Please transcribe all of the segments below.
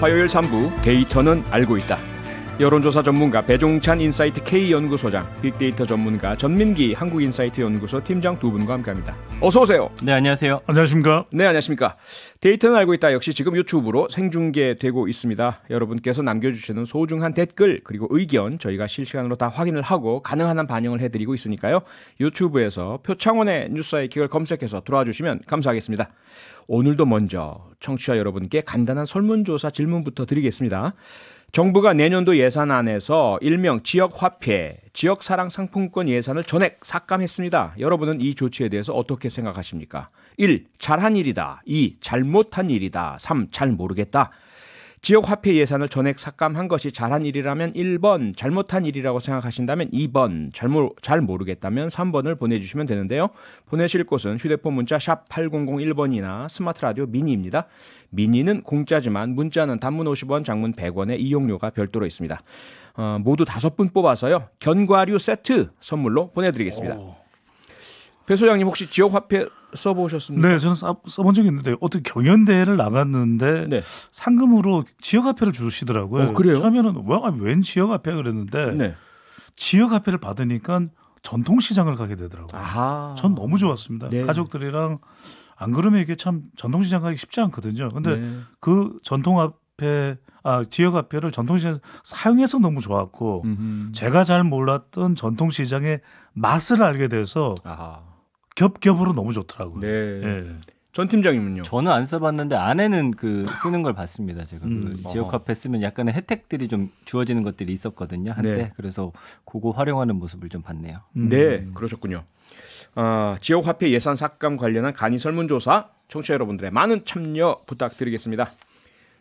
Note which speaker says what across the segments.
Speaker 1: 화요일 3부 데이터는 알고 있다. 여론조사 전문가 배종찬 인사이트 K 연구소장, 빅데이터 전문가 전민기 한국인사이트 연구소 팀장 두 분과 함께합니다. 어서 오세요. 네 안녕하세요. 안녕하십니까? 네 안녕하십니까? 데이터는 알고 있다 역시 지금 유튜브로 생중계되고 있습니다. 여러분께서 남겨주시는 소중한 댓글 그리고 의견 저희가 실시간으로 다 확인을 하고 가능한 한 반영을 해드리고 있으니까요. 유튜브에서 표창원의 뉴스아이킥을 검색해서 들어와 주시면 감사하겠습니다. 오늘도 먼저 청취자 여러분께 간단한 설문조사 질문부터 드리겠습니다. 정부가 내년도 예산안에서 일명 지역 화폐, 지역 사랑 상품권 예산을 전액 삭감했습니다. 여러분은 이 조치에 대해서 어떻게 생각하십니까? 1. 잘한 일이다. 2. 잘못한 일이다. 3. 잘 모르겠다. 지역 화폐 예산을 전액 삭감한 것이 잘한 일이라면 1번, 잘못한 일이라고 생각하신다면 2번, 잘못 잘 모르겠다면 3번을 보내 주시면 되는데요. 보내실 곳은 휴대폰 문자 샵 8001번이나 스마트 라디오 미니입니다. 미니는 공짜지만 문자는 단문 50원, 장문 100원의 이용료가 별도로 있습니다. 어, 모두 다섯 분 뽑아서요. 견과류 세트 선물로 보내드리겠습니다. 배 소장님 혹시 지역 화폐 써보셨습니까? 네, 저는
Speaker 2: 써, 본 적이 있는데 어떤 경연대회를 나갔는데 네. 상금으로 지역화폐를 주시더라고요. 어, 그래요? 처음에는 왜, 웬 지역화폐 그랬는데 네. 지역화폐를 받으니까 전통시장을 가게 되더라고요. 아하. 전 너무 좋았습니다. 네. 가족들이랑 안 그러면 이게 참 전통시장 가기 쉽지 않거든요. 근데 네. 그 전통화폐 아, 지역화폐를 전통시장 사용해서 너무 좋았고 음흠. 제가 잘 몰랐던 전통시장의 맛을 알게 돼서 아하. 겹겹으로 너무 좋더라고요. 네. 네. 전 팀장님은요? 저는 안 써봤는데 아내는 그 쓰는 걸
Speaker 3: 봤습니다. 제가 그 음, 그 지역 화폐 쓰면 약간의 혜택들이 좀 주어지는 것들이 있었거든요 한때. 네. 그래서
Speaker 1: 그거 활용하는 모습을 좀 봤네요. 음. 네, 그러셨군요. 어, 지역 화폐 예산 삭감 관련한 간이 설문조사 청취자 여러분들의 많은 참여 부탁드리겠습니다.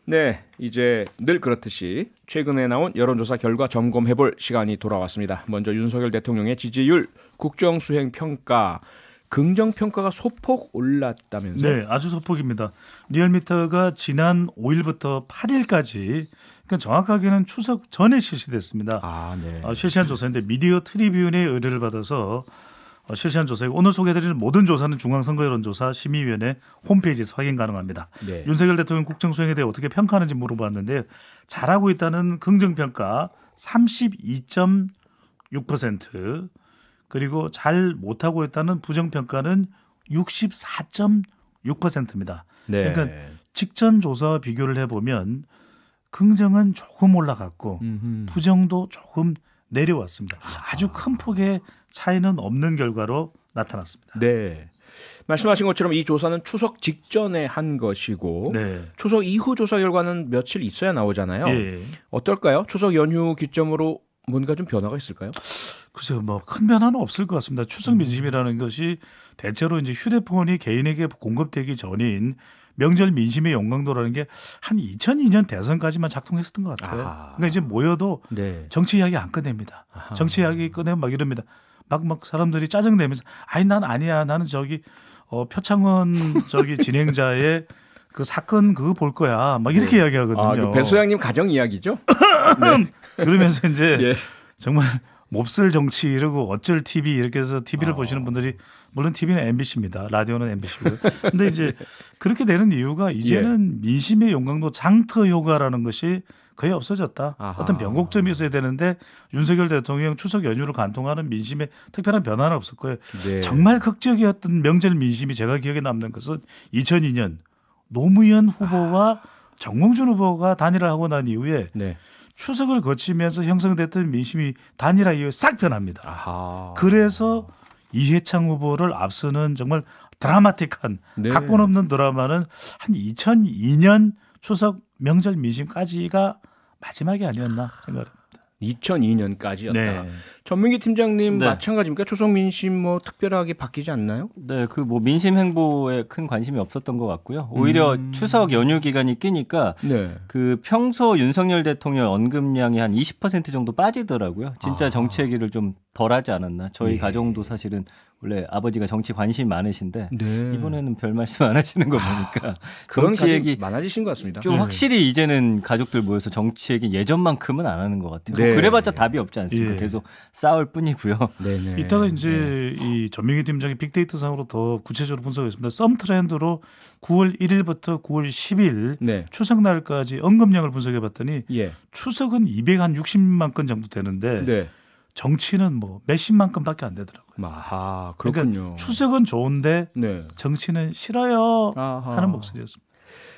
Speaker 1: 네, 이제 늘 그렇듯이 최근에 나온 여론조사 결과 점검해볼 시간이 돌아왔습니다. 먼저 윤석열 대통령의 지지율, 국정수행 평가. 긍정
Speaker 2: 평가가 소폭 올랐다면서요? 네, 아주 소폭입니다. 리얼미터가 지난 5일부터 8일까지 그러니까 정확하게는 추석 전에 실시됐습니다. 아, 네. 어, 실시한 조사인데 미디어 트리뷴의 의뢰를 받아서 어, 실시한 조사 오늘 소개해드리는 모든 조사는 중앙선거여론조사 심의위원회 홈페이지에서 확인 가능합니다. 네. 윤석열 대통령 국정 수행에 대해 어떻게 평가하는지 물어봤는데 잘하고 있다는 긍정 평가 32.6%. 그리고 잘 못하고 있다는 부정평가는 64.6%입니다. 네. 그러니까 직전 조사와 비교를 해보면 긍정은 조금 올라갔고 음흠. 부정도 조금 내려왔습니다. 아주 큰 폭의 차이는 없는 결과로 나타났습니다. 네.
Speaker 1: 말씀하신 것처럼 이 조사는 추석 직전에 한 것이고 네.
Speaker 2: 추석 이후 조사
Speaker 1: 결과는 며칠 있어야 나오잖아요. 예. 어떨까요? 추석 연휴 기점으로 뭔가 좀
Speaker 2: 변화가 있을까요? 글쎄요, 뭐 큰 변화는 없을 것 같습니다. 추석 음. 민심이라는 것이 대체로 이제 휴대폰이 개인에게 공급되기 전인 명절 민심의 영광도라는 게 한 2002년 대선까지만 작동했었던 것 같아요. 아. 그러니까 이제 모여도 네. 정치 이야기 안 꺼냅니다. 아하. 정치 이야기 꺼내면 막 이럽니다. 막 막 사람들이 짜증 내면서 아니 난 아니야 나는 저기 어, 표창원 저기 진행자의 그 사건 그거 볼 거야. 막 이렇게 네. 이야기하거든요. 아, 그배 소장님 가정 이야기죠? 음. 네. 그러면서 이제 예. 정말 몹쓸 정치 이러고 어쩔 TV 이렇게 해서 TV를 아. 보시는 분들이 물론 TV는 MBC입니다. 라디오는 MBC고요. 근데 이제 그렇게 되는 이유가 이제는 예. 민심의 용광도 장터 효과라는 것이 거의 없어졌다. 아하. 어떤 변곡점이 있어야 되는데 윤석열 대통령 추석 연휴를 관통하는 민심에 특별한 변화는 없을 거예요. 네. 정말 극적이었던 명절 민심이 제가 기억에 남는 것은 2002년 노무현 후보와 아. 정몽준 후보가 단일화 하고 난 이후에 네. 추석을 거치면서 형성됐던 민심이 단일화 이후에 싹 변합니다. 아하. 그래서 이해창 후보를 앞서는 정말 드라마틱한 네. 각본 없는 드라마는 한 2002년 추석 명절 민심까지가 마지막이 아니었나 생각합니다. 2002년까지였다. 네.
Speaker 1: 전문기 팀장님 네. 마찬가지입니까? 초성 민심 뭐 특별하게 바뀌지 않나요? 네,
Speaker 3: 그 뭐 민심 행보에 큰 관심이 없었던 것 같고요. 오히려 음... 추석 연휴 기간이 끼니까 네. 그 평소 윤석열 대통령 언급량이 한 20% 정도 빠지더라고요. 진짜 아... 정치 얘기를 좀 덜하지 않았나. 저희 예. 가정도 사실은 원래 아버지가 정치 관심 많으신데 네. 이번에는 별 말씀 안 하시는 거 아, 보니까 그런 정치 얘기 많아지신 것 같습니다. 좀 네. 확실히 이제는 가족들 모여서 정치 얘기 예전만큼은 안 하는 것 같아요. 네. 그래봤자 답이 없지 않습니까? 예. 계속 싸울 뿐이고요. 네, 네. 이따가
Speaker 2: 이제 네. 이 전명희 팀장이 빅데이터상으로 더 구체적으로 분석했습니다. 썸 트렌드로 9월 1일부터 9월 10일 추석 날까지 언급량을 분석해봤더니 예. 추석은 260만 건 정도 되는데 정치는 뭐 몇십만 건밖에 안 되더라고요. 아하, 그러니까 그렇군요. 그러니까 추석은 좋은데 네. 정치는 싫어요 아하. 하는 목소리였습니다.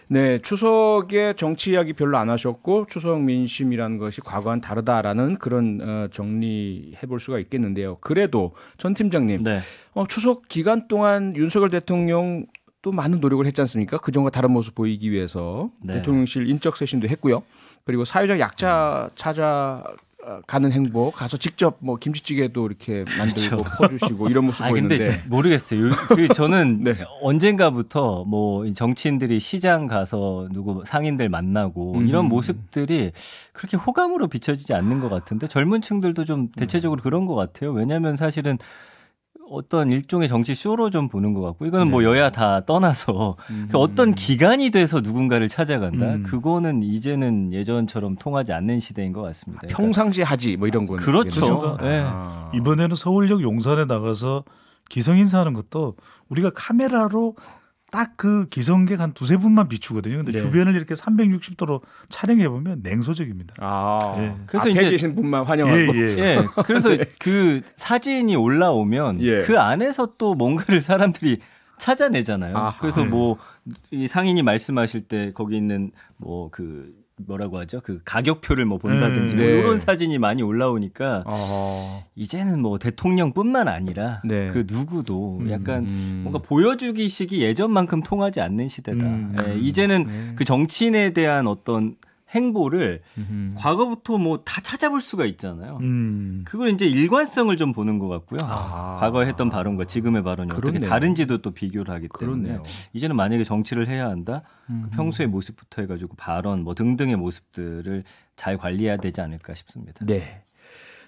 Speaker 2: 네, 추석에
Speaker 1: 정치 이야기 별로 안 하셨고 추석 민심이라는 것이 과거와는 다르다라는 그런 어, 정리해 볼 수가 있겠는데요. 그래도 전 팀장님, 네. 어, 추석 기간 동안 윤석열 대통령 또 많은 노력을 했지 않습니까? 그전과 다른 모습 보이기 위해서 네. 대통령실 인적 쇄신도 했고요. 그리고 사회적 약자 음. 찾아 어, 가는 행보 가서 직접 뭐 김치찌개도 이렇게 만들고 그렇죠. 퍼주시고 이런 모습 아, 보이는데 근데
Speaker 3: 모르겠어요. 그 저는 네. 언젠가부터 뭐 정치인들이 시장 가서 누구 상인들 만나고 음. 이런 모습들이 그렇게 호감으로 비춰지지 않는 것 같은데 젊은 층들도 좀 대체적으로 음. 그런 것 같아요. 왜냐하면 사실은 어떤 일종의 정치 쇼로 좀 보는 것 같고 이거는 뭐 네. 뭐 여야 다 떠나서 음. 그 어떤 기간이 돼서 누군가를 찾아간다 음. 그거는 이제는 예전처럼 통하지 않는 시대인 것 같습니다. 그 평상시 하지 뭐 이런 건 그렇죠.
Speaker 2: 네. 아. 이번에는 서울역 용산에 나가서 기성 인사하는 것도 우리가 카메라로 딱그 기성객 한 두세 분만 비추거든요. 근데 네. 주변을 이렇게 360도로 촬영해 보면 냉소적입니다.
Speaker 1: 아. 예. 그래서 이제
Speaker 2: 계신 분만 환영하고. 예, 예. 예. 예.
Speaker 3: 그래서 네. 그 사진이 올라오면 예. 그 안에서 또 뭔가를 사람들이 찾아내잖아요. 아하. 그래서 예. 뭐이 상인이 말씀하실 때 거기 있는 뭐그 뭐라고 하죠? 그 가격표를 뭐 본다든지 음, 뭐 네. 뭐 이런 사진이 많이 올라오니까 어... 이제는 뭐 대통령뿐만 아니라 네. 그 누구도 음, 약간 음. 뭔가 보여주기식이 예전만큼 통하지 않는 시대다. 음, 예, 음, 이제는 네. 그 정치인에 대한 어떤 행보를 음흠. 과거부터 뭐 다 찾아볼 수가 있잖아요.
Speaker 2: 음.
Speaker 3: 그걸 이제 일관성을 좀 보는 것 같고요. 아. 과거에 했던 발언과 지금의 발언이 그렇네요. 어떻게 다른지도 또 비교를 하기 때문에 그렇네요. 이제는 만약에 정치를 해야 한다. 그 평소의 모습부터 해가지고 발언
Speaker 1: 뭐 등등의 모습들을 잘 관리해야 되지 않을까 싶습니다. 네.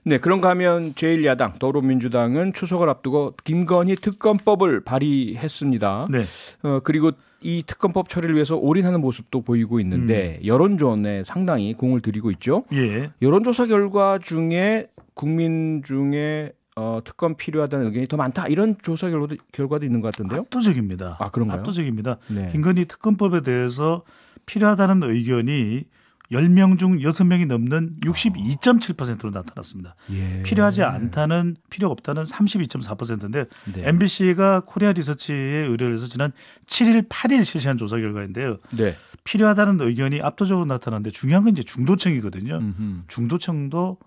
Speaker 1: 네, 그런가 하면 제1야당 도로민주당은 추석을 앞두고 김건희 특검법을 발의했습니다. 네. 어, 그리고 이 특검법 처리를 위해서 올인하는 모습도 보이고 있는데 음. 여론조언에 상당히 공을 들이고 있죠. 예. 여론조사 결과 중에 국민 중에 어, 특검 필요하다는 의견이 더 많다 이런 조사 결과도, 결과도 있는 것 같은데요.
Speaker 2: 압도적입니다. 아 그런가요? 압도적입니다. 네. 김건희 특검법에 대해서 필요하다는 의견이 10명 중 6명이 넘는 62.7%로 나타났습니다. 예. 필요하지 않다는 필요 없다는 32.4%인데 네. MBC가 코리아 리서치에 의뢰를 해서 지난 7일 8일 실시한 조사 결과인데요. 네. 필요하다는 의견이 압도적으로 나타났는데 중요한 건 이제 중도층이거든요. 음흠. 중도층도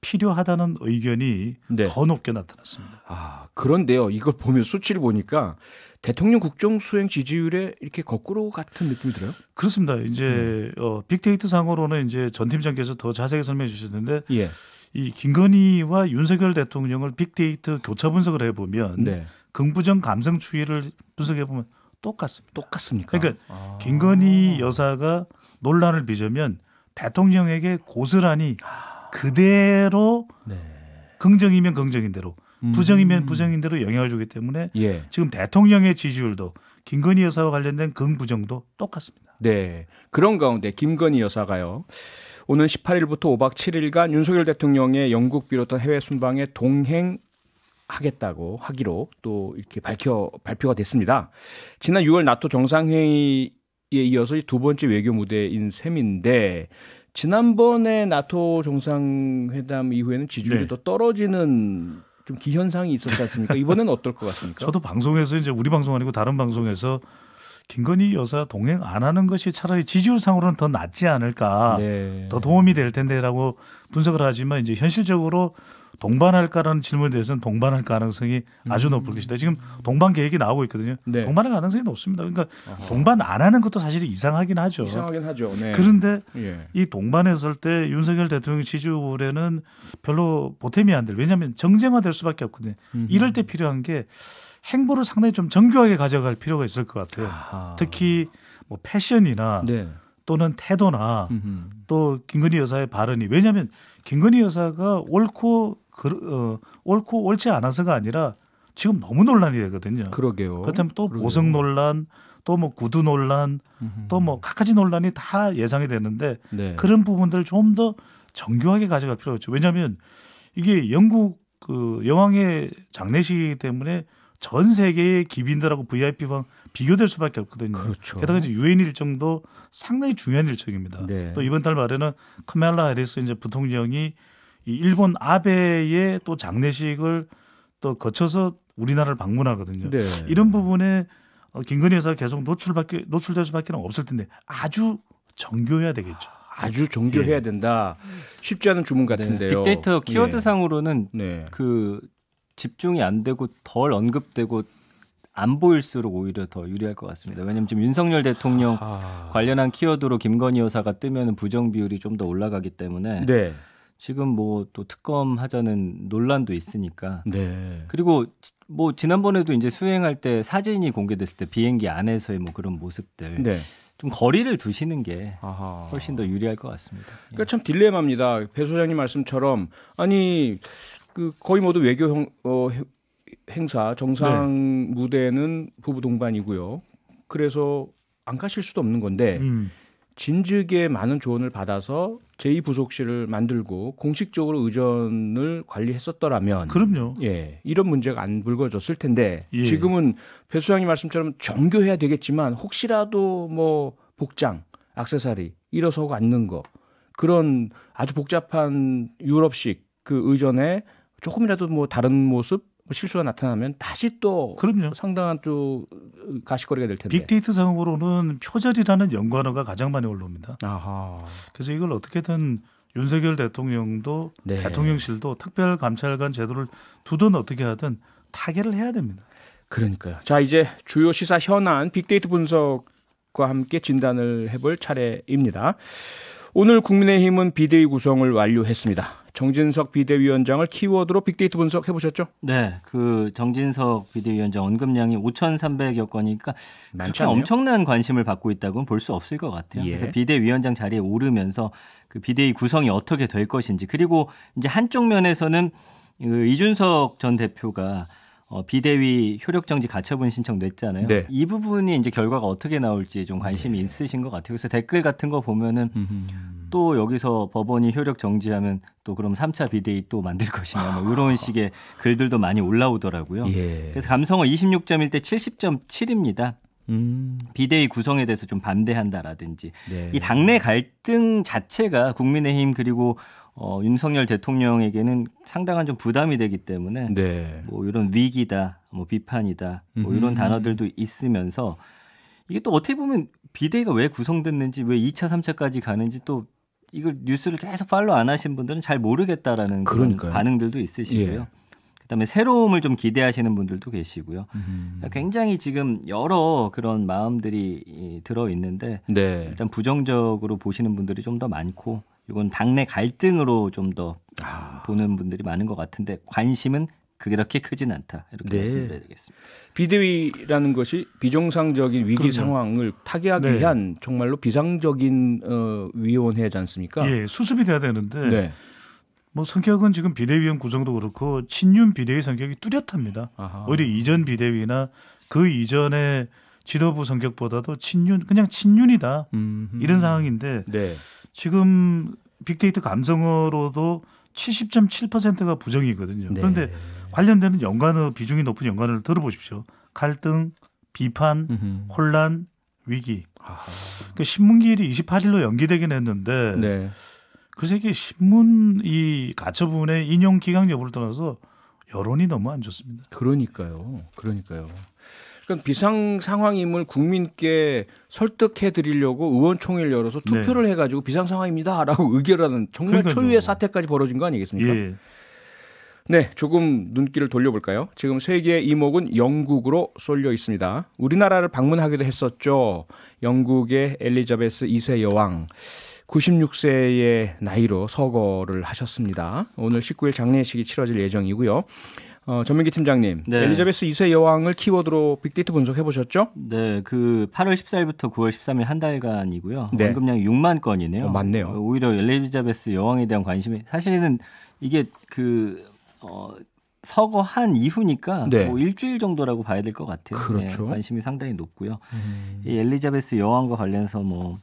Speaker 2: 필요하다는 의견이 네. 더 높게 나타났습니다. 아,
Speaker 1: 그런데요. 이걸 보면 수치를 보니까 대통령 국정 수행 지지율에 이렇게 거꾸로 같은 느낌이 들어요?
Speaker 2: 그렇습니다. 이제 음. 어, 빅데이터 상으로는 이제 전 팀장께서 더 자세하게 설명해 주셨는데 예. 이 김건희와 윤석열 대통령을 빅데이터 교차 분석을 해보면 네. 긍부정 감성 추이를 분석해 보면 똑같습니다. 똑같습니까? 그러니까 아. 김건희 여사가 논란을 빚으면 대통령에게 고스란히 그대로 네. 긍정이면 긍정인 대로 음. 부정이면 부정인 대로 영향을 주기 때문에 예. 지금 대통령의 지지율도 김건희 여사와 관련된 긍부정도 똑같습니다. 네. 그런 가운데
Speaker 1: 김건희 여사가요. 오는 18일부터 5박 7일간 윤석열 대통령의 영국 비롯한 해외 순방에 동행 하겠다고 하기로 또 이렇게 밝혀 발표가 됐습니다. 지난 6월 나토 정상회의에 이어서 두 번째 외교 무대인 셈인데 지난번에 나토 정상회담 이후에는 지지율이 네. 더 떨어지는 좀 기현상이 있었지 않습니까? 이번엔 어떨 것 같습니까? 저도
Speaker 2: 방송에서 이제 우리 방송 아니고 다른 방송에서 김건희 여사 동행 안 하는 것이 차라리 지지율상으로는 더 낫지 않을까, 네. 더 도움이 될 텐데라고 분석을 하지만 이제 현실적으로 동반할까라는 질문에 대해서는 동반할 가능성이 아주 음. 높을 것이다. 지금 동반 계획이 나오고 있거든요. 네. 동반할 가능성이 높습니다. 그러니까 아하. 동반 안 하는 것도 사실 이상하긴 하죠. 이상하긴 하죠. 네. 그런데 예. 이 동반했을 때 윤석열 대통령 지지율에는 별로 보탬이 안 될. 왜냐하면 정쟁화될 수밖에 없거든요. 음흠. 이럴 때 필요한 게 행보를 상당히 좀 정교하게 가져갈 필요가 있을 것 같아요. 아하. 특히 뭐 패션이나 네. 또는 태도나 음흠. 또 김건희 여사의 발언이 왜냐하면 김건희 여사가 옳고 그, 어, 옳고 옳지 않아서가 아니라 지금 너무 논란이 되거든요. 그러게요. 그렇다면 또 그러게요. 보성 논란, 또 뭐 구두 논란, 또 뭐 각가지 논란이 다 예상이 되는데 네. 그런 부분들을 좀 더 정교하게 가져갈 필요가 있죠. 왜냐하면 이게 영국 그 여왕의 장례식 때문에 전 세계의 기빈들하고 VIP방 비교될 수밖에 없거든요. 그렇죠. 게다가 이제 유엔 일정도 상당히 중요한 일정입니다. 네. 또 이번 달 말에는 카멜라 해리스 이제 부통령이 이 일본 아베의 또 장례식을 또 거쳐서 우리나라를 방문하거든요. 네. 이런 부분에 어, 김건희 여사가 계속 노출밖에 노출될 수밖에 없을 텐데 아주 정교해야
Speaker 1: 되겠죠. 아, 아주 정교해야 예. 된다. 쉽지 않은 주문 네. 같은데요. 빅데이터
Speaker 2: 키워드상으로는
Speaker 3: 네. 네. 그 집중이 안 되고 덜 언급되고 안 보일수록 오히려 더 유리할 것 같습니다. 왜냐하면 지금 윤석열 대통령 아... 관련한 키워드로 김건희 여사가 뜨면 부정 비율이 좀 더 올라가기 때문에 네. 지금 뭐 또 특검 하자는 논란도 있으니까. 네. 그리고 뭐 지난번에도 이제 수행할 때 사진이 공개됐을 때 비행기 안에서의 뭐 그런 모습들. 네. 좀 거리를 두시는 게 아하.
Speaker 1: 훨씬 더 유리할 것 같습니다. 예. 그러니까 참 딜레마입니다. 배 소장님 말씀처럼 아니 그 거의 모두 외교 형, 어, 행사 정상 네. 무대는 부부 동반이고요. 그래서 안 가실 수도 없는 건데 음. 진즉에 많은 조언을 받아서 제2부속실을 만들고 공식적으로 의전을 관리했었더라면 그럼요. 예. 이런 문제가 안 불거졌을 텐데 예. 지금은 배수장님 말씀처럼 정교해야 되겠지만 혹시라도 뭐 복장, 악세사리 일어서고 앉는 거 그런 아주 복잡한 유럽식 그 의전에 조금이라도 뭐 다른 모습 뭐 실수가 나타나면 다시 또 그럼요. 상당한 또 가시거리가 될 텐데.
Speaker 2: 빅데이터 상으로는 표절이라는 연관어가 가장 많이 올라옵니다. 아하. 그래서 이걸 어떻게든 윤석열 대통령도 네. 대통령실도 특별감찰관 제도를 두든 어떻게 하든 타결을 해야 됩니다. 그러니까요. 자 이제
Speaker 1: 주요 시사 현안 빅데이터 분석과 함께 진단을 해볼 차례입니다. 오늘 국민의힘은 비대위 구성을 완료했습니다. 정진석 비대위원장을 키워드로 빅데이터 분석해 보셨죠? 네, 그 정진석 비대위원장 언급량이 5,300여
Speaker 3: 건이니까 그렇게 엄청난 관심을 받고 있다고는 볼수 없을 것 같아요. 예. 그래서 비대위원장 자리에 오르면서 그 비대위 구성이 어떻게 될 것인지 그리고 이제 한쪽 면에서는 그 이준석 전 대표가 어, 비대위 효력정지 가처분 신청 냈잖아요. 네. 이 부분이 이제 결과가 어떻게 나올지 좀 관심이 네. 있으신 것 같아요. 그래서 댓글 같은 거 보면은 또 여기서 법원이 효력 정지하면 또 그럼 3차 비대위 또 만들 것이냐 뭐 이런 식의 글들도 많이 올라오더라고요. 예. 그래서 감성어 26.1대 70.7입니다. 음. 비대위 구성에 대해서 좀 반대한다라든지 네. 이 당내 갈등 자체가 국민의힘 그리고 어, 윤석열 대통령에게는 상당한 좀 부담이 되기 때문에 네. 뭐 이런 위기다, 뭐 비판이다, 뭐 이런 단어들도 있으면서 이게 또 어떻게 보면 비대위가 왜 구성됐는지 왜 2차, 3차까지 가는지 또 이걸 뉴스를 계속 팔로 안 하신 분들은 잘 모르겠다라는 그런 그러니까요. 반응들도 있으시고요. 예. 그다음에 새로움을 좀 기대하시는 분들도 계시고요. 음. 굉장히 지금 여러 그런 마음들이 들어 있는데 네. 일단 부정적으로 보시는 분들이 좀 더 많고 이건 당내 갈등으로 좀더 아. 보는 분들이 많은 것 같은데 관심은 그렇게 크진 않다 이렇게 네. 말씀드려야 되겠습니다. 비대위라는
Speaker 2: 것이 비정상적인 위기 그럼요. 상황을
Speaker 1: 타개하기 네. 위한 정말로 비상적인 어,
Speaker 2: 위원회지 않습니까? 예, 수습이 돼야 되는데 네. 뭐 성격은 지금 비대위원 구성도 그렇고 친윤 비대위 성격이 뚜렷합니다. 아하. 오히려 이전 비대위나 그 이전에 지도부 성격보다도 친윤 그냥 친윤이다 음흠. 이런 상황인데 네. 지금 빅데이터 감성어로도 70.7%가 부정이거든요. 네. 그런데 관련되는 연관어 비중이 높은 연관어를 들어보십시오. 갈등, 비판, 음흠. 혼란, 위기. 그 신문기일이 28일로 연기되긴 했는데 네. 글쎄 그 이게 신문 이 가처분의 인용 기각 여부를 떠나서 여론이 너무 안 좋습니다. 그러니까요. 그러니까요. 그러니까
Speaker 1: 비상 상황임을 국민께 설득해 드리려고 의원총회를 열어서 네. 투표를 네. 해가지고 비상 상황입니다라고 의결하는 정말 그러니까요. 초유의 사태까지 벌어진 거 아니겠습니까? 예. 네, 조금 눈길을 돌려볼까요? 지금 세계의 이목은 영국으로 쏠려 있습니다. 우리나라를 방문하기도 했었죠. 영국의 엘리자베스 2세 여왕. 96세의 나이로 서거를 하셨습니다. 오늘 19일 장례식이 치러질 예정이고요. 어, 전민기 팀장님, 네. 엘리자베스 2세 여왕을 키워드로 빅데이터 분석해
Speaker 3: 보셨죠? 네, 그 8월 14일부터 9월 13일 한 달간이고요. 네. 언급량이 6만 건이네요. 어, 맞네요. 오히려 엘리자베스 여왕에 대한 관심이 사실은 이게 그 어, 서거한 이후니까 네. 뭐 일주일 정도라고 봐야 될 것 같아요. 네, 그렇죠. 네, 관심이 상당히 높고요. 음. 이 엘리자베스 여왕과 관련해서 뭐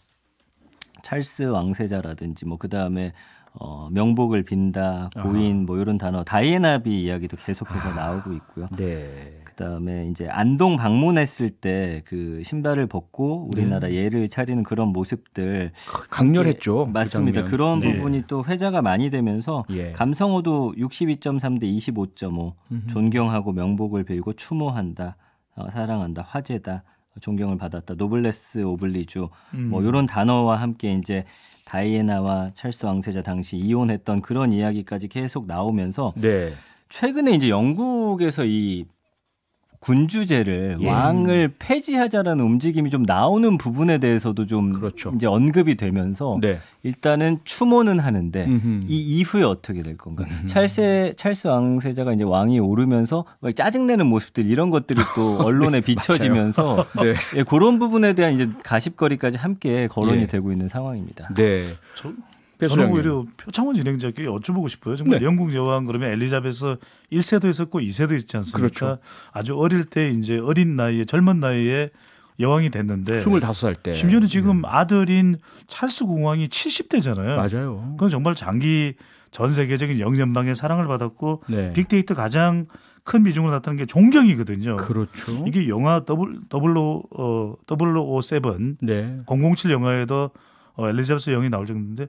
Speaker 3: 찰스 왕세자라든지 뭐 그다음에 어, 명복을 빈다, 고인 뭐 이런 단어 다이애나비 이야기도 계속해서 아. 나오고 있고요. 네. 그다음에 이제 안동 방문했을 때 그 신발을 벗고 우리나라 네. 예를 차리는 그런 모습들 아, 강렬했죠. 네, 맞습니다. 그 그런 네. 부분이 또 회자가 많이 되면서 예. 감성호도 62.3대25.5 존경하고 명복을 빌고 추모한다. 어, 사랑한다. 화제다. 그 존경을 받았다. 노블레스 오블리주 뭐 음. 뭐 이런 단어와 함께 이제 다이애나와 찰스 왕세자 당시 이혼했던 그런 이야기까지 계속 나오면서 네. 최근에 이제 영국에서 이 군주제를 예. 왕을 폐지하자라는 움직임이 좀 나오는 부분에 대해서도 좀 그렇죠. 이제 언급이 되면서 네. 일단은 추모는 하는데 음흠. 이 이후에 어떻게 될 건가? 음흠. 찰스 찰스 왕세자가 이제 왕이 오르면서 짜증내는 모습들 이런 것들이 또 네, 언론에 네, 비춰지면서 네. 예, 그런 부분에 대한 이제 가십거리까지 함께 거론이 예. 되고 있는
Speaker 2: 상황입니다. 네. 저... 저는 오히려 표창원 진행자께 여쭤보고 싶어요. 정말 네. 영국 여왕 그러면 엘리자베스 1세도 있었고 2세도 있지 않습니까? 그렇죠. 아주 어릴 때 이제 어린 나이에 젊은 나이에 여왕이 됐는데 25살 때 심지어는 네. 지금 네. 아들인 찰스 공황이 70대잖아요. 맞아요. 그건 정말 장기 전 세계적인 영연방의 사랑을 받았고 네. 빅데이터 가장 큰비중으 나타난 게 존경이거든요. 그렇죠. 이게 영화 더블 더블로 어 007, 네. 007 영화에도 어, 엘리자베스 영이 나올 정도인데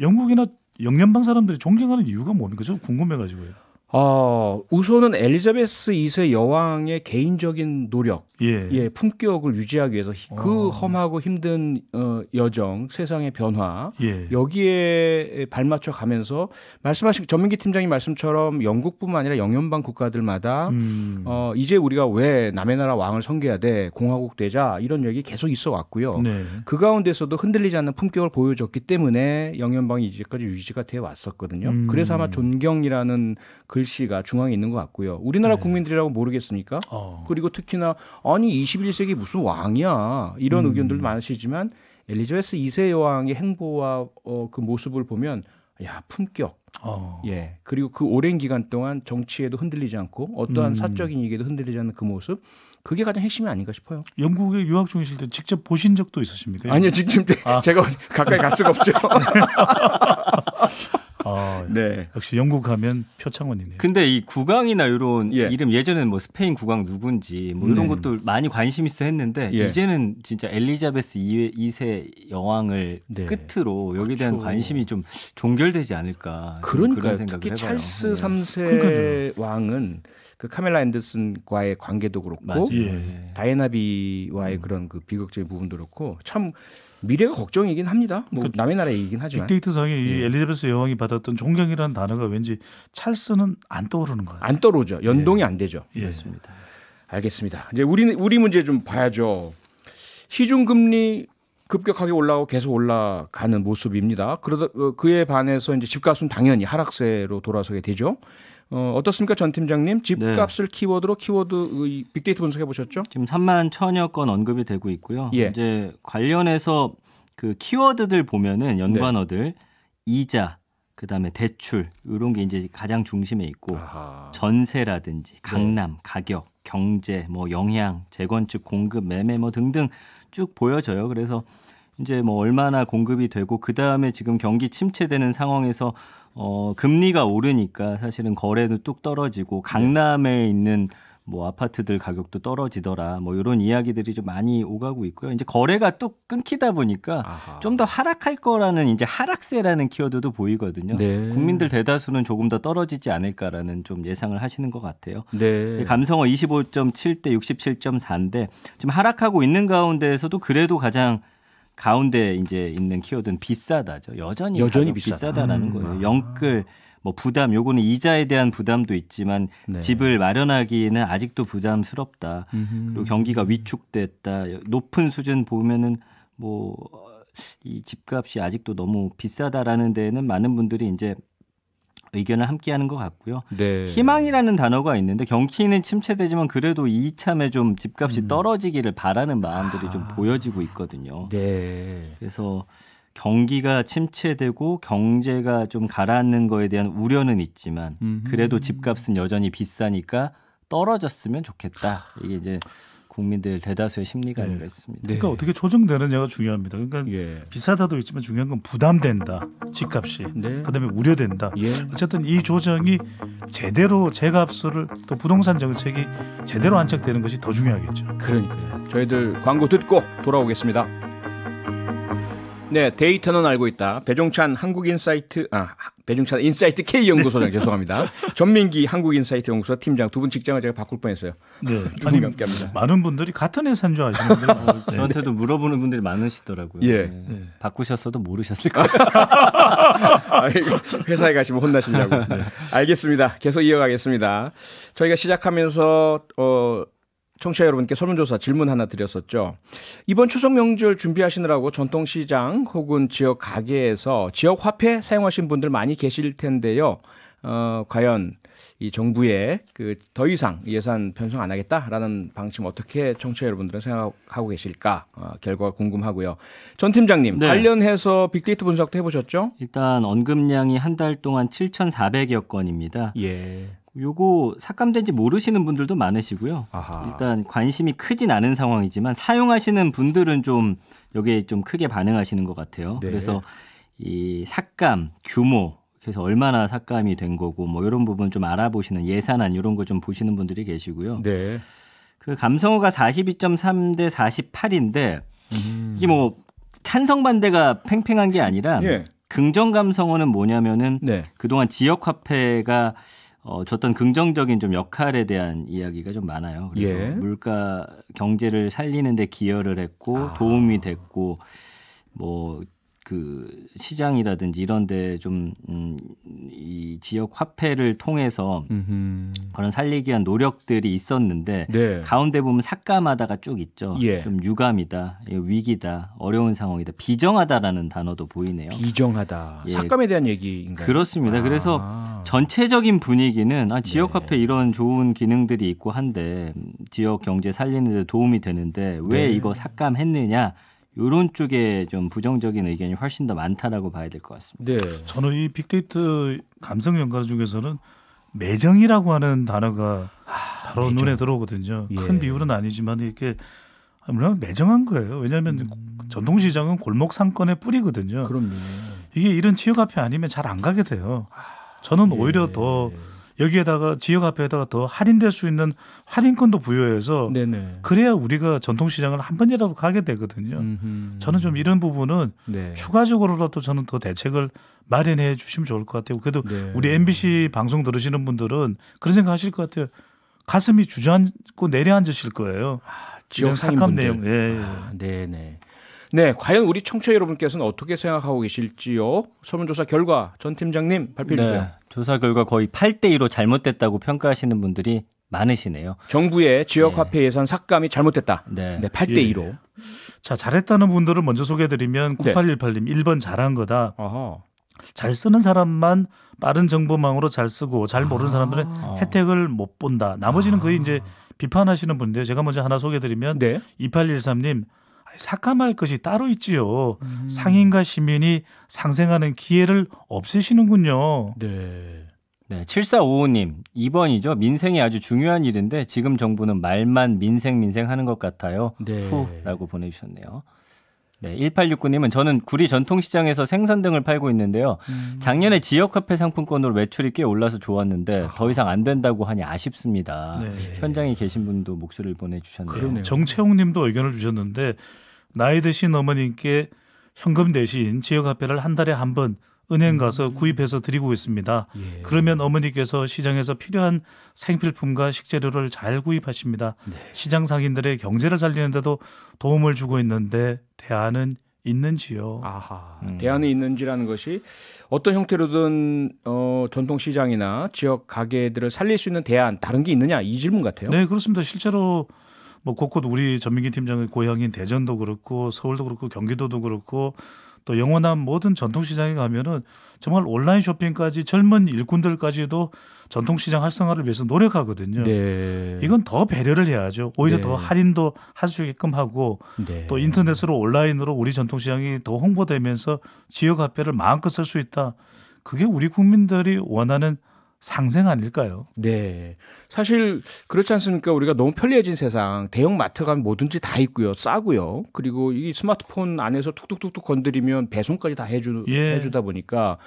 Speaker 2: 영국이나 영연방 사람들이 존경하는 이유가 뭡니까? 좀 궁금해가지고요. 어, 우선은 엘리자베스 2세 여왕의 개인적인 노력, 예,
Speaker 1: 예 품격을 유지하기 위해서 그 어. 험하고 힘든 어, 여정, 세상의 변화 예. 여기에 발맞춰 가면서 말씀하신 전민기 팀장님 말씀처럼 영국뿐만 아니라 영연방 국가들마다 음. 어, 이제 우리가 왜 남의 나라 왕을 섬겨야 돼, 공화국 되자 이런 얘기 계속 있어 왔고요. 네. 그 가운데서도 흔들리지 않는 품격을 보여줬기 때문에 영연방이 이제까지 유지가 돼 왔었거든요. 음. 그래서 아마 존경이라는 글씨가 중앙에 있는 것 같고요. 우리나라 네. 국민들이라고 모르겠습니까? 어. 그리고 특히나 아니 21세기 무슨 왕이야 이런 음. 의견들도 많으시지만 엘리자베스 2세 여왕의 행보와 어, 그 모습을 보면 야 품격, 어. 예 그리고 그 오랜 기간 동안 정치에도 흔들리지 않고 어떠한 음. 사적인 얘기도 흔들리지 않는 그 모습 그게 가장 핵심이 아닌가
Speaker 2: 싶어요. 영국에 유학 중이실 때 직접 보신 적도 있으십니까? 아니요, 지금 아. 제가 가까이 갈 수가 없죠. 아, 네. 역시 영국 하면 표창원이네요.
Speaker 3: 근데 이 국왕이나 이런 예. 이름 예전에는 뭐 스페인 국왕 누군지 뭐 이런 네. 것도 많이 관심 있어 했는데 예. 이제는 진짜 엘리자베스 2세 여왕을 네. 끝으로
Speaker 1: 여기에 대한 그렇죠. 관심이 좀 종결되지 않을까. 그러니까 특히 해봐요. 찰스 3세 그니까 왕은 그 카멜라 앤더슨과의 관계도 그렇고 예. 다이나비와의 음. 그런 그 비극적인 부분도 그렇고 참 미래가 걱정이긴 합니다. 뭐그 남의
Speaker 2: 나라 얘긴 하지만 빅데이터상에 이 예. 엘리자베스 여왕이 받았던 존경이라는 단어가 왠지 찰스는 안 떠오르는 거예요. 안 떠오르죠. 연동이 예. 안 되죠. 예. 그렇습니다. 알겠습니다. 이제 우리 우리 문제
Speaker 1: 좀 봐야죠. 시중 금리 급격하게 올라오고 계속 올라가는 모습입니다. 그러다 어, 그에 반해서 이제 집값은 당연히 하락세로 돌아서게 되죠. 어, 어떻습니까, 전 팀장님? 집값을 네. 키워드로 키워드 그 빅데이터 분석해 보셨죠? 지금 3만
Speaker 3: 천여 건 언급이 되고 있고요. 예. 이제 관련해서 그 키워드들 보면은 연관어들 네. 이자, 그다음에 대출 이런 게 이제 가장 중심에 있고 아하. 전세라든지 네. 강남, 네. 가격, 경제, 뭐 영향, 재건축, 공급, 매매 뭐 등등 쭉 보여져요. 그래서 이제 뭐 얼마나 공급이 되고 그 다음에 지금 경기 침체되는 상황에서 어 금리가 오르니까 사실은 거래도 뚝 떨어지고 네. 강남에 있는 뭐 아파트들 가격도 떨어지더라 뭐 이런 이야기들이 좀 많이 오가고 있고요. 이제 거래가 또 끊기다 보니까 좀 더 하락할 거라는 이제 하락세라는 키워드도 보이거든요. 네. 국민들 대다수는 조금 더 떨어지지 않을까라는 좀 예상을 하시는 것 같아요. 네. 예, 감성어 25.7대 67.4인데 지금 하락하고 있는 가운데에서도 그래도 가장 가운데 이제 있는 키워드는 비싸다죠. 여전히, 여전히 비싸다. 라는 음, 거예요. 아. 영끌 뭐 부담 요거는 이자에 대한 부담도 있지만 네. 집을 마련하기에는 아직도 부담스럽다. 음흠. 그리고 경기가 위축됐다. 높은 수준 보면은 뭐 이 집값이 아직도 너무 비싸다라는 데에는 많은 분들이 이제 의견을 함께하는 것 같고요. 네. 희망이라는 단어가 있는데 경기는 침체되지만 그래도 이참에 좀 집값이 음. 떨어지기를 바라는 마음들이 아. 좀 보여지고 있거든요. 네. 그래서 경기가 침체되고 경제가 좀 가라앉는 거에 대한 우려는 있지만 그래도 집값은 여전히 비싸니까 떨어졌으면 좋겠다. 이게 이제 국민들 대다수의 심리가 네. 아닌가 싶습니다. 그러니까 네.
Speaker 2: 어떻게 조정되느냐가 중요합니다. 그러니까 예. 비싸다도 있지만 중요한 건 부담된다. 집값이. 네. 그다음에 우려된다. 예. 어쨌든 이 조정이 제대로 제값을 또 부동산 정책이 제대로 안착되는 것이 더 중요하겠죠. 그러니까요.
Speaker 1: 저희들 광고 듣고 돌아오겠습니다. 네, 데이터는 알고 있다. 배종찬 한국인사이트 아 배종찬 인사이트 K 연구소장 네. 죄송합니다. 전민기 한국인사이트 연구소 팀장 두 분 직장을 제가 바꿀 뻔했어요. 네, 두분 함께합니다.
Speaker 2: 많은 분들이 같은 회사인 줄 아시는데
Speaker 1: 어, 저한테도 물어보는 분들이 많으시더라고요. 예. 네. 네. 바꾸셨어도 모르셨을 거예요. 아, 회사에 가시면 혼나시려고. 네. 알겠습니다. 계속 이어가겠습니다. 저희가 시작하면서 어. 청취자 여러분께 설문조사 질문 하나 드렸었죠. 이번 추석 명절 준비하시느라고 전통시장 혹은 지역 가게에서 지역 화폐 사용하신 분들 많이 계실 텐데요. 어, 과연 이 정부의 그 더 이상 예산 편성 안 하겠다라는 방침 어떻게 청취자 여러분들은 생각하고 계실까 어, 결과 궁금하고요. 전 팀장님 네. 관련해서 빅데이터
Speaker 3: 분석도 해보셨죠? 일단 언급량이 한 달 동안 7,400여 건입니다. 예. 요거 삭감된지 모르시는 분들도 많으시고요. 아하. 일단 관심이 크진 않은 상황이지만 사용하시는 분들은 좀 여기에 좀 크게 반응하시는 것 같아요. 네. 그래서 이 삭감 규모 그래서 얼마나 삭감이 된 거고 뭐 이런 부분 좀 알아보시는 예산안 이런 거 좀 보시는 분들이 계시고요. 네. 그 감성어가 42.3 대 48인데 음. 이게 뭐 찬성 반대가 팽팽한 게 아니라 예. 긍정 감성어는 뭐냐면은 네. 그동안 지역 화폐가 어, 줬던 긍정적인 좀 역할에 대한 이야기가 좀 많아요. 그래서 예. 물가 경제를 살리는데 기여를 했고 아. 도움이 됐고 뭐그 시장이라든지 이런데 좀이 음, 지역 화폐를 통해서 음흠. 그런 살리기 위한 노력들이 있었는데 네. 가운데 보면 삭감하다가 쭉 있죠. 예. 좀 유감이다, 위기다, 어려운 상황이다, 비정하다라는 단어도 보이네요.
Speaker 1: 비정하다. 예. 삭감에
Speaker 3: 대한 얘기인가요? 그렇습니다. 아. 그래서 전체적인 분위기는 아, 지역 네. 화폐 이런 좋은 기능들이 있고 한데 음, 지역 경제 살리는 데 도움이 되는데 왜 네. 이거 삭감했느냐? 이런 쪽에 좀 부정적인 의견이 훨씬 더 많다라고 봐야 될 것 같습니다. 네.
Speaker 2: 저는 이 빅데이터 감성 연가 중에서는 매정이라고 하는 단어가 아, 바로 매정. 눈에 들어오거든요. 예. 큰 비율은 아니지만 이렇게 물론 매정한 거예요. 왜냐하면 음. 전통시장은 골목 상권의 뿌리거든요. 그럼요. 이게 이런 지역 화폐 아니면 잘 안 가게 돼요. 저는 아, 예. 오히려 더 여기에다가 지역 화에다가더 할인될 수 있는 할인권도 부여해서 네네. 그래야 우리가 전통시장을 한 번이라도 가게 되거든요. 음흠. 저는 좀 이런 부분은 네. 추가적으로라도 저는 더 대책을 마련해 주시면 좋을 것 같아요. 그래도 네. 우리 MBC 방송 들으시는 분들은 그런 생각 하실 것 같아요. 가슴이 주저앉고 내려앉으실 거예요. 아, 지역 상감 내용.
Speaker 1: 예, 예. 아, 네네.
Speaker 2: 네, 과연 우리 청취자 여러분께서는 어떻게 생각하고
Speaker 1: 계실지요? 설문조사 결과 전 팀장님 발표해 네, 주세요. 네,
Speaker 3: 조사 결과 거의 8대 2로 잘못됐다고 평가하시는 분들이 많으시네요. 정부의 지역 네. 화폐 예산 삭감이 잘못됐다. 네.
Speaker 2: 네 8대 2로. 예. 자, 잘했다는 분들을 먼저 소개해 드리면 9818님 네. 1번 잘한 거다. 어허. 잘 쓰는 사람만 빠른 정보망으로 잘 쓰고 잘 모르는 아. 사람들은 혜택을 못 본다. 나머지는 아. 거의 이제 아. 비판하시는 분인데요. 제가 먼저 하나 소개해 드리면 네. 2813님 삭감할 것이 따로 있지요. 음. 상인과 시민이 상생하는 기회를 없애시는군요. 네. 네, 7455님,
Speaker 3: 2번이죠. 민생이 아주 중요한 일인데 지금 정부는 말만 민생 민생 하는 것 같아요. 네. 후라고 보내주셨네요. 네, 1869님은 저는 구리 전통시장에서 생선 등을 팔고 있는데요. 음. 작년에 지역화폐 상품권으로 매출이 꽤 올라서 좋았는데 더 이상 안
Speaker 2: 된다고 하니 아쉽습니다. 네. 현장에 계신 분도 목소리를 보내주셨네요. 요 정채홍님도 의견을 주셨는데 나이 드신 어머님께 현금 대신 지역화폐를 한 달에 한번 은행 음. 가서 구입해서 드리고 있습니다. 예. 그러면 어머니께서 시장에서 필요한 생필품과 식재료를 잘 구입하십니다. 네. 시장 상인들의 경제를 살리는데도 도움을 주고 있는데 대안은 있는지요. 아하.
Speaker 1: 음. 대안이 있는지라는 것이 어떤 형태로든 어, 전통 시장이나 지역 가게들을
Speaker 2: 살릴 수 있는 대안 다른 게 있느냐 이 질문 같아요. 네, 그렇습니다. 실제로 뭐 곳곳 우리 전민기 팀장의 고향인 대전도 그렇고 서울도 그렇고 경기도도 그렇고 또 영원한 모든 전통시장에 가면은 정말 온라인 쇼핑까지 젊은 일꾼들까지도 전통시장 활성화를 위해서 노력하거든요. 네. 이건 더 배려를 해야죠. 오히려 네. 더 할인도 할 수 있게끔 하고 네. 또 인터넷으로 온라인으로 우리 전통시장이 더 홍보되면서 지역 화폐를 마음껏 쓸 수 있다. 그게 우리 국민들이 원하는 상생 아닐까요? 네. 사실 그렇지 않습니까? 우리가 너무 편리해진 세상 대형 마트 가면 뭐든지 다
Speaker 1: 있고요. 싸고요. 그리고 이 스마트폰 안에서 툭툭툭툭 건드리면 배송까지 다 해주, 예. 해주다 보니까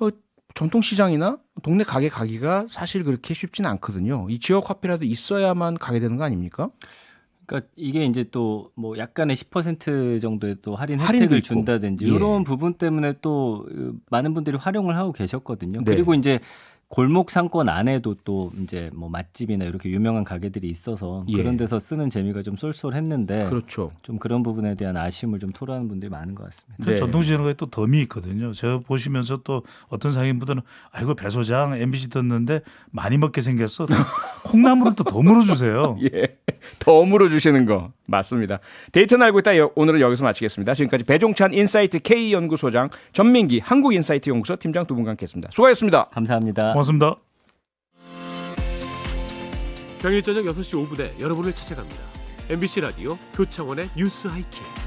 Speaker 1: 어, 전통시장이나 동네 가게 가기가 사실 그렇게 쉽지는 않거든요. 이 지역 화폐라도 있어야만 가게 되는 거 아닙니까? 그러니까 이게 이제
Speaker 3: 또 뭐 약간의 10% 정도의 또 할인 혜택을 준다든지 예. 이런 부분 때문에 또 많은 분들이 활용을 하고 계셨거든요. 네. 그리고 이제 골목 상권 안에도 또 이제 뭐 맛집이나 이렇게 유명한 가게들이 있어서 예. 그런 데서 쓰는 재미가 좀 쏠쏠했는데 그렇죠. 좀 그런 부분에 대한 아쉬움을 좀 토로하는 분들이 많은 것 같습니다. 그 네. 전통시장에
Speaker 2: 또 덤이 있거든요. 제가 보시면서 또 어떤 상인분들은 아이고 배소장 MBC 듣는데 많이 먹게 생겼어.
Speaker 1: 콩나물은 또 덤으로 주세요. 예, 덤으로 주시는 거 맞습니다. 데이트는 알고 있다. 오늘은 여기서 마치겠습니다. 지금까지 배종찬 인사이트 K 연구소장 전민기 한국인사이트 연구소 팀장 두 분과 함께했습니다. 수고하셨습니다. 감사합니다. 고맙습니다. 고맙습니다.
Speaker 2: 평일 저녁 6시 5분에 여러분을 찾아갑니다. MBC 라디오 교창원의 뉴스 하이킥.